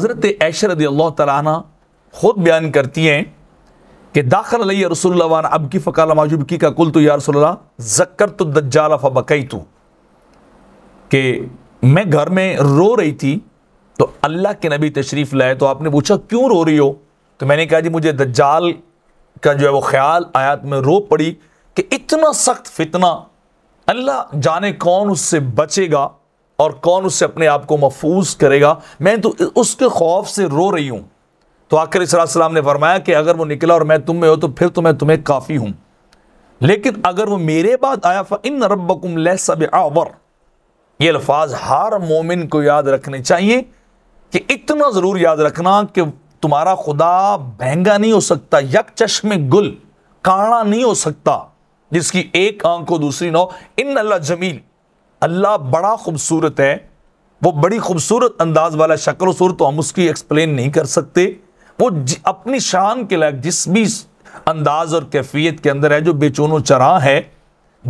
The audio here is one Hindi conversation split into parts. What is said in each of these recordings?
हज़रत ऐशर अल्लाह तला ख़ुद बयान करती हैं कि दाखिल अली रसोल्ला अब की फ़काल माजूब की का कुल तो या रसोल्ला जक्कर तो दज्जाल फ़बकई तो कि मैं घर में रो रही थी तो अल्लाह के नबी तशरीफ़ लाए तो आपने पूछा क्यों रो रही हो तो मैंने कहा जी मुझे दज्जाल का जो है वो ख्याल आयात में रो पड़ी कि इतना सख्त फितना अल्लाह जाने कौन उससे बचेगा और कौन उससे अपने आप को महफूज करेगा मैं तो उसके खौफ से रो रही हूँ तो आकर इसलाम ने फरमाया कि अगर वो निकला और मैं तुम में हो तो फिर तो मैं तुम्हें काफ़ी हूँ लेकिन अगर वो मेरे बाद आया फ़िन रबकुम सब आवर ये अल्फाज हर मोमिन को याद रखने चाहिए कि इतना ज़रूर याद रखना कि तुम्हारा खुदा महंगा नहीं हो सकता यक चश्मे गुल काड़ा नहीं हो सकता जिसकी एक आंख को दूसरी नौ इन अल्लाह जमील अल्लाह बड़ा खूबसूरत है वो बड़ी खूबसूरत अंदाज वाला शक्ल सूर तो हम उसकी एक्सप्लेन नहीं कर सकते वो अपनी शान के लायक जिस भी अंदाज और कैफियत के अंदर है जो बेचूनो चरा है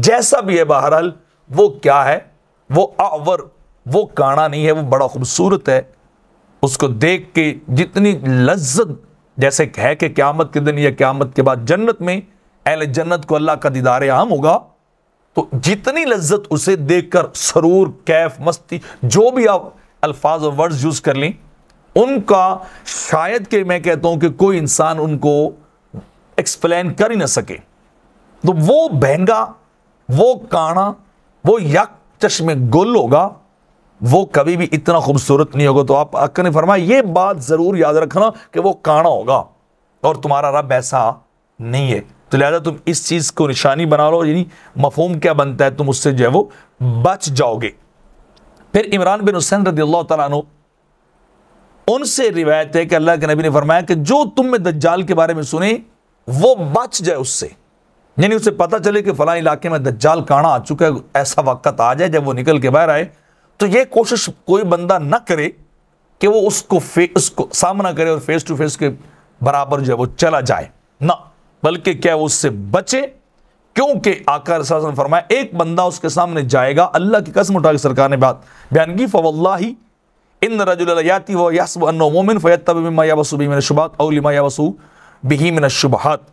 जैसा भी है बहरहाल वो क्या है वो आवर वो काना नहीं है वो बड़ा खूबसूरत है उसको देख के जितनी लज्जत जैसे है कि क्यामत के दिन या क्यामत के बाद जन्नत में अहल जन्नत को अल्लाह का दीदार आम होगा तो जितनी लज्जत उसे देखकर सरूर कैफ मस्ती जो भी आप अल्फाज और वर्ड्स यूज कर लें उनका शायद के मैं कहता हूं कि कोई इंसान उनको एक्सप्लेन कर ही ना सके तो वो बहंगा वो काणा वो यक चश्मे गुल होगा वो कभी भी इतना खूबसूरत नहीं होगा तो आप अक्का ने फरमाया ये बात ज़रूर याद रखना कि वो काणा होगा और तुम्हारा रब ऐसा नहीं है तो लिहाजा तुम इस चीज़ को निशानी बना लो यानी मफहम क्या बनता है तुम उससे जो है वो बच जाओगे फिर इमरान बिन हुसैन रदी अल्लाह तु उनसे रिवायत है कि अल्लाह के नबी ने फरमाया कि जो तुम में दज्जाल के बारे में सुने वो बच जाए उससे यानी उसे पता चले कि फलां इलाके में दज्जाल काना आ चुका है ऐसा वक्त आ जाए जब वो निकल के बाहर आए तो ये कोशिश कोई बंदा ना करे कि वो उसको फे उसको सामना करे और फेस टू फेस के बराबर जो है वो चला जाए ना बल्कि क्या उससे बचे क्योंकि आकर ने फरमाया एक बंदा उसके सामने जाएगा अल्लाह की कसम उठा के सरकार ने बात बयान की फवल्ला ही इन रजुलती व यसब मोमिन फ़ैतबिमा या बिही मिन शुबहत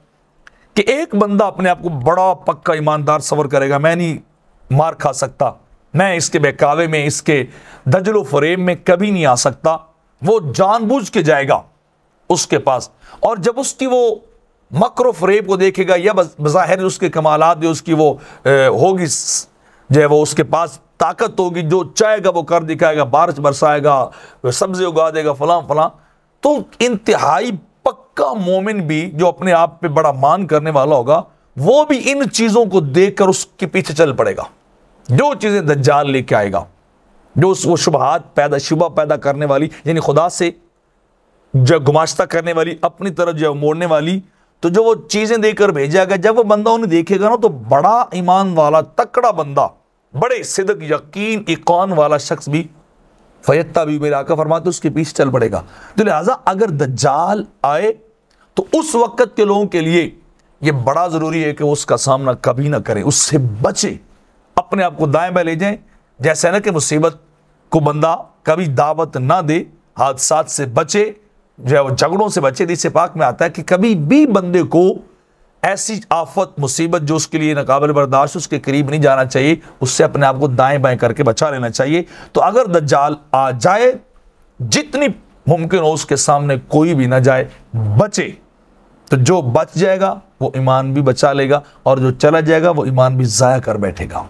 कि एक बंदा अपने आप को बड़ा पक्का ईमानदार सवर करेगा मैं नहीं मार खा सकता मैं इसके बेकावे में इसके दजलो फ्रेम में कभी नहीं आ सकता वो जानबूझ के जाएगा उसके पास और जब उसकी वो मकर फरेब को देखेगा या बज़ाहिर उसके कमालत उसकी वो होगी जो है वो उसके पास ताकत होगी जो चाहेगा वो कर दिखाएगा बारिश बरसाएगा सब्ज़ी उगा देगा फलां फलां तो इंतहाई पक्का मोमिन भी जो अपने आप पे बड़ा मान करने वाला होगा वो भी इन चीज़ों को देख कर उसके पीछे चल पड़ेगा जो चीज़ें दज्जाल लेके आएगा जो वो शुबहात पैदा शुबा पैदा करने वाली यानी खुदा से जो गुमाश्ता करने वाली अपनी तरफ जो मोड़ने वाली तो जो वो चीज़ें देकर भेजा गया जब वो बंदा उन्हें देखेगा ना तो बड़ा ईमान वाला तकड़ा बंदा बड़े सिदक यकीन इकान वाला शख्स भी फैत्ता भी मेरा आका फरमाते उसके पीछे चल पड़ेगा तो लिहाजा अगर दज्जाल आए तो उस वक्त के लोगों के लिए ये बड़ा ज़रूरी है कि उसका सामना कभी ना करें उससे बचे अपने आप को दाएं बाएं ले जाएं जैसे ना कि मुसीबत को बंदा कभी दावत ना दे हादसा से बचे जो है वो झगड़ों से बचे जिससे पाक में आता है कि कभी भी बंदे को ऐसी आफत मुसीबत जो उसके लिए नाकबिल बर्दाश्त उसके करीब नहीं जाना चाहिए उससे अपने आप को दाएं बाएं करके बचा लेना चाहिए तो अगर दज्जाल आ जाए जितनी मुमकिन हो उसके सामने कोई भी ना जाए बचे तो जो बच जाएगा वो ईमान भी बचा लेगा और जो चला जाएगा वो ईमान भी ज़ाया कर बैठेगा